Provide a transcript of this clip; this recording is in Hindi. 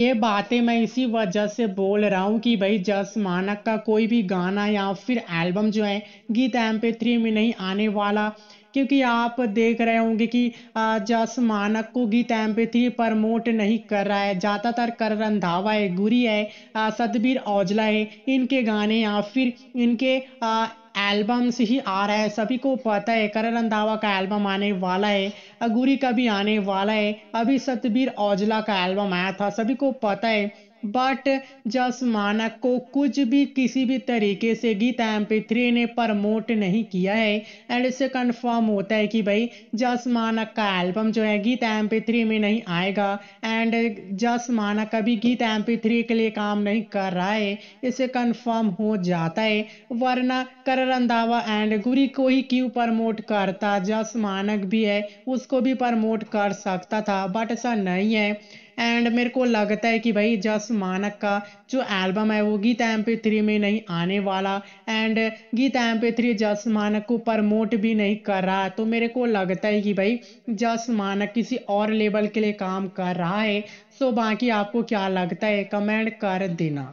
ये बातें मैं इसी वजह से बोल रहा हूँ कि भाई जस मानक का कोई भी गाना या फिर एल्बम जो है गीत एम पे थ्री में नहीं आने वाला क्योंकि आप देख रहे होंगे कि जस मानक को गीत एम पे थ्री प्रमोट नहीं कर रहा है ज़्यादातर कर रंधावा है गुरी है सतबीर औजला है इनके गाने या फिर इनके एल्बम्स ही आ रहा है सभी को पता है करण रंधावा का एल्बम आने वाला है अगूरी का भी आने वाला है अभी सतबीर औजला का एल्बम आया था सभी को पता है बट जसमाना को कुछ भी किसी भी तरीके से गीता एम थ्री ने प्रमोट नहीं किया है एंड इससे कंफर्म होता है कि भाई जसमाना का एल्बम जो है गीता एम थ्री में नहीं आएगा एंड जसमाना कभी गीता एम थ्री के लिए काम नहीं कर रहा है इससे कंफर्म हो जाता है वरना कर रंधावा एंड गुरी को ही क्यों प्रमोट करता जस मानक भी है उसको भी प्रमोट कर सकता था बट ऐसा नहीं है एंड मेरे को लगता है कि भाई जस मानक का जो एल्बम है वो गीता एम पी थ्री में नहीं आने वाला and Gita M P three जस मानक को प्रमोट भी नहीं कर रहा तो मेरे को लगता है कि भाई जस मानक किसी और लेवल के लिए काम कर रहा है सो बाकी आपको क्या लगता है कमेंट कर देना